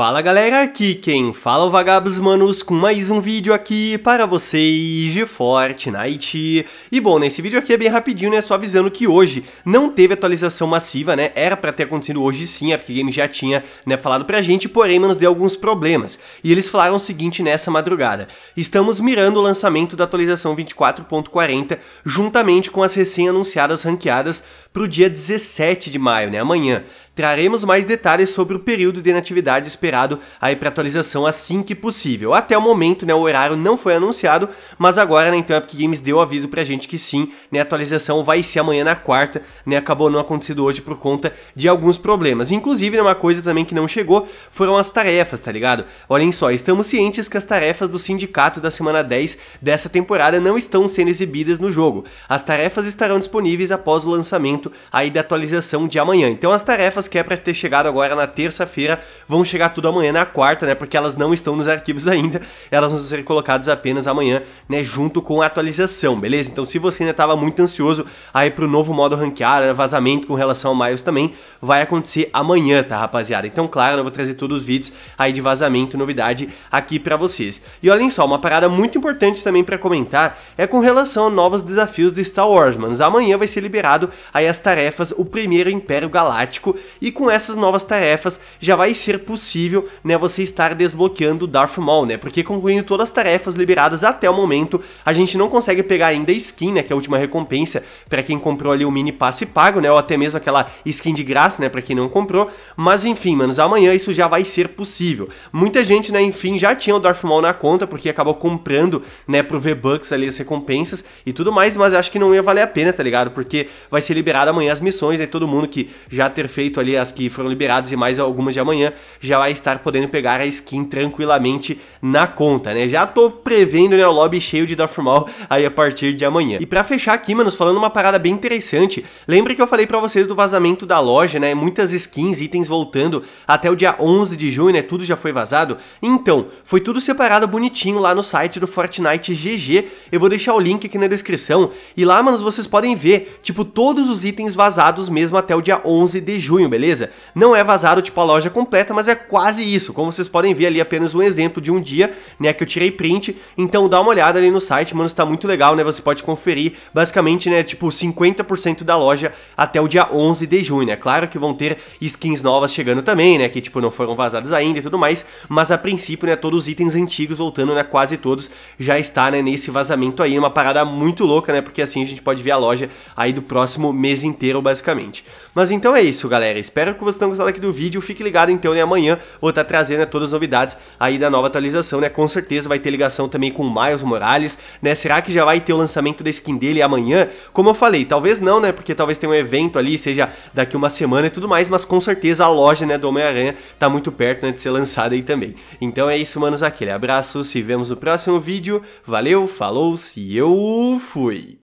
Fala galera, aqui quem fala é o Vagabos Manos com mais um vídeo aqui para vocês de Fortnite. E bom, nesse né, vídeo aqui é bem rapidinho, né, só avisando que hoje não teve atualização massiva, né, era para ter acontecido hoje sim, a é Epic Games já tinha, né, falado pra gente, porém, manos, deu alguns problemas. E eles falaram o seguinte nessa madrugada, estamos mirando o lançamento da atualização 24.40 juntamente com as recém-anunciadas ranqueadas pro dia 17 de maio, né, amanhã. Traremos mais detalhes sobre o período de inatividade esperado aí para atualização assim que possível. Até o momento, né, o horário não foi anunciado, mas agora, né, então a Epic Games deu aviso pra gente que sim, né, a atualização vai ser amanhã na quarta, né, acabou não acontecendo hoje por conta de alguns problemas. Inclusive, né, uma coisa também que não chegou foram as tarefas, tá ligado? Olhem só, estamos cientes que as tarefas do sindicato da semana 10 dessa temporada não estão sendo exibidas no jogo. As tarefas estarão disponíveis após o lançamento aí da atualização de amanhã. Então as tarefas que é para ter chegado agora na terça-feira, vão chegar tudo amanhã na quarta, né? Porque elas não estão nos arquivos ainda, elas vão ser colocadas apenas amanhã, né? Junto com a atualização, beleza? Então, se você ainda estava muito ansioso aí pro novo modo ranquear, né? vazamento com relação ao Miles também, vai acontecer amanhã, tá, rapaziada? Então, claro, eu vou trazer todos os vídeos aí de vazamento, novidade aqui para vocês. E olhem só, uma parada muito importante também para comentar é com relação a novos desafios de Star Wars, manos. Amanhã vai ser liberado aí as tarefas O Primeiro Império Galáctico e com essas novas tarefas já vai ser possível, né, você estar desbloqueando Darth Maul, né? Porque concluindo todas as tarefas liberadas até o momento, a gente não consegue pegar ainda a skin, né, que é a última recompensa para quem comprou ali o mini passe pago, né, ou até mesmo aquela skin de graça, né, para quem não comprou. Mas enfim, manos, amanhã isso já vai ser possível. Muita gente, né, enfim, já tinha o Darth Maul na conta porque acabou comprando, né, pro V-Bucks ali as recompensas e tudo mais, mas acho que não ia valer a pena, tá ligado? Porque vai ser liberado amanhã as missões, aí né, todo mundo que já ter feito ali ali as que foram liberadas e mais algumas de amanhã, já vai estar podendo pegar a skin tranquilamente na conta, né? Já tô prevendo né, o lobby cheio de Dorfmal aí a partir de amanhã. E para fechar aqui, manos, falando uma parada bem interessante, lembra que eu falei para vocês do vazamento da loja, né? Muitas skins, itens voltando até o dia 11 de junho, né? Tudo já foi vazado. Então, foi tudo separado bonitinho lá no site do Fortnite GG. Eu vou deixar o link aqui na descrição. E lá, manos, vocês podem ver, tipo, todos os itens vazados mesmo até o dia 11 de junho, beleza? beleza? Não é vazado tipo a loja completa, mas é quase isso. Como vocês podem ver ali, apenas um exemplo de um dia, né, que eu tirei print. Então dá uma olhada ali no site, mano, está muito legal, né? Você pode conferir basicamente, né, tipo 50% da loja até o dia 11 de junho. É claro que vão ter skins novas chegando também, né, que tipo não foram vazadas ainda e tudo mais, mas a princípio, né, todos os itens antigos voltando, né, quase todos já está, né, nesse vazamento aí, uma parada muito louca, né? Porque assim a gente pode ver a loja aí do próximo mês inteiro, basicamente. Mas então é isso, galera espero que vocês tenham gostado aqui do vídeo. Fique ligado então, né? Amanhã vou estar trazendo né, todas as novidades aí da nova atualização, né? Com certeza vai ter ligação também com o Miles Morales, né? Será que já vai ter o lançamento da skin dele amanhã? Como eu falei, talvez não, né? Porque talvez tenha um evento ali, seja daqui uma semana e tudo mais, mas com certeza a loja, né, do Homem-Aranha tá muito perto, né, de ser lançada aí também. Então é isso, manos, aquele abraço, se vemos no próximo vídeo. Valeu, falou, se eu fui!